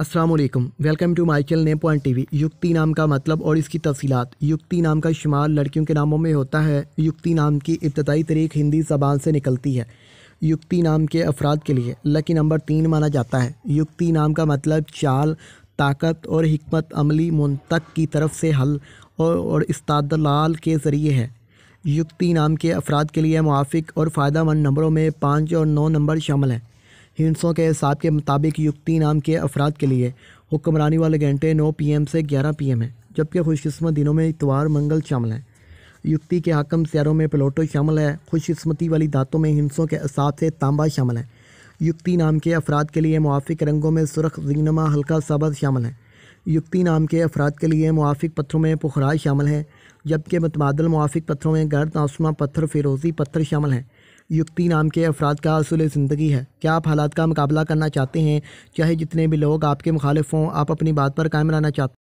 Aslam welcome to Michael ने point T V Yukti नाम का मतलब और इसकी तफसीत युक्ति नाम का शुमार लड़कियों के नामों में होता है युक्ति नाम की इब्तदाई तरीक हिंदी जबान से निकलती है युक्ति नाम के अफराद के लिए लकी नंबर तीन माना जाता है युक्ति नाम का मतलब चाल ताकत और हमत अमली मुंतक की तरफ से हल और, और इस्तादलाल के ज़रिए है युक्ति नाम के अफराद के लिए मुआफ़ और फ़ायदा मंद नंबरों में पाँच और नौ नंबर शामिल हैं हिंसों के हिसाब के मुताबिक युक्ति नाम के अफराद के लिए हुक्मरानी वाले घंटे नौ पी एम से ग्यारह पी एम है जबकि खुशकस्मत दिनों में इतवार मंगल शामिल हैं युक्ति के हाकम सियारों में प्लोटो शामिल है खुशकस्मती वाली दातों में हिंसों के असाब से तांबा शामिल है युक्ति नाम के अफराद के लिए मुआफ़ रंगों में सुरख जिनमा हल्का सबज शामिल है युक्ति नाम के अफराद के लिए मुआफ़ पत्थरों में पुखराज शामिल है जबकि मतबादल मुआफ़ पत्थरों में गर्द आसमां पत्थर फिरोज़ी पत्थर शामिल हैं युक्ति नाम के अफराद का असूल ज़िंदगी है क्या आप हालात का मुकाबला करना चाहते हैं चाहे जितने भी लोग आपके मुखालिफ हों आप अपनी बात पर कायम रहना चाहते